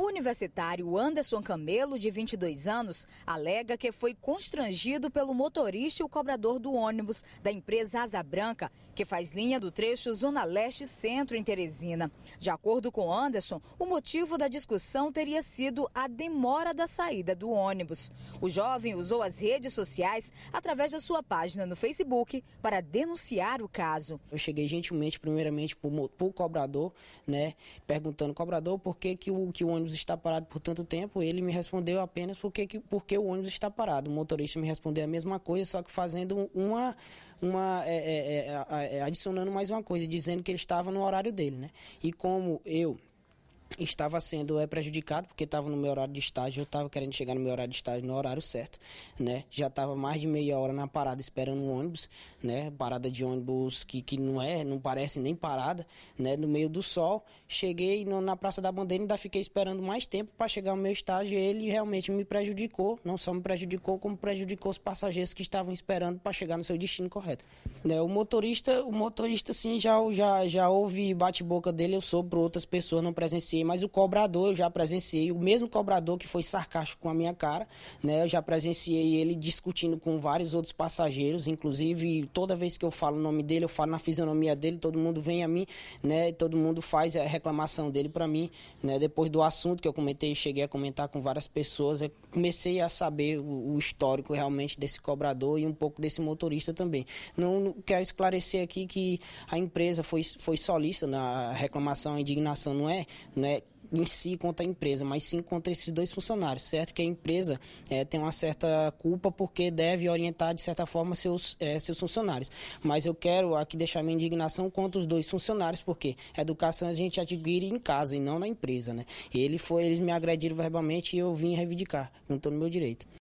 O universitário Anderson Camelo, de 22 anos, alega que foi constrangido pelo motorista e o cobrador do ônibus da empresa Asa Branca, que faz linha do trecho Zona Leste-Centro em Teresina. De acordo com Anderson, o motivo da discussão teria sido a demora da saída do ônibus. O jovem usou as redes sociais através da sua página no Facebook para denunciar o caso. Eu cheguei gentilmente, primeiramente, para o cobrador, né, perguntando, cobrador, por que, que, o, que o ônibus ônibus está parado por tanto tempo? Ele me respondeu apenas porque, que, porque o ônibus está parado. O motorista me respondeu a mesma coisa, só que fazendo uma. uma é, é, é, é adicionando mais uma coisa, dizendo que ele estava no horário dele, né? E como eu estava sendo é, prejudicado porque estava no meu horário de estágio, eu estava querendo chegar no meu horário de estágio no horário certo, né? Já estava mais de meia hora na parada esperando um ônibus, né? Parada de ônibus que, que não é, não parece nem parada, né? No meio do sol, cheguei no, na Praça da Bandeira e ainda fiquei esperando mais tempo para chegar ao meu estágio. Ele realmente me prejudicou, não só me prejudicou, como prejudicou os passageiros que estavam esperando para chegar no seu destino correto. Né? O motorista, o motorista sim, já já já ouvi bate-boca dele, eu sou para outras pessoas, não presenciei mas o cobrador eu já presenciei, o mesmo cobrador que foi sarcástico com a minha cara, né? Eu já presenciei ele discutindo com vários outros passageiros, inclusive toda vez que eu falo o nome dele, eu falo na fisionomia dele, todo mundo vem a mim, né? Todo mundo faz a reclamação dele para mim, né? Depois do assunto que eu comentei, cheguei a comentar com várias pessoas, eu comecei a saber o, o histórico realmente desse cobrador e um pouco desse motorista também. Não, não quero esclarecer aqui que a empresa foi foi solista na né, reclamação, indignação não é, não é em si contra a empresa, mas sim contra esses dois funcionários. Certo que a empresa é, tem uma certa culpa porque deve orientar de certa forma seus, é, seus funcionários. Mas eu quero aqui deixar minha indignação contra os dois funcionários, porque educação a gente adquire em casa e não na empresa. Né? Ele foi, eles me agrediram verbalmente e eu vim reivindicar, não estou no meu direito.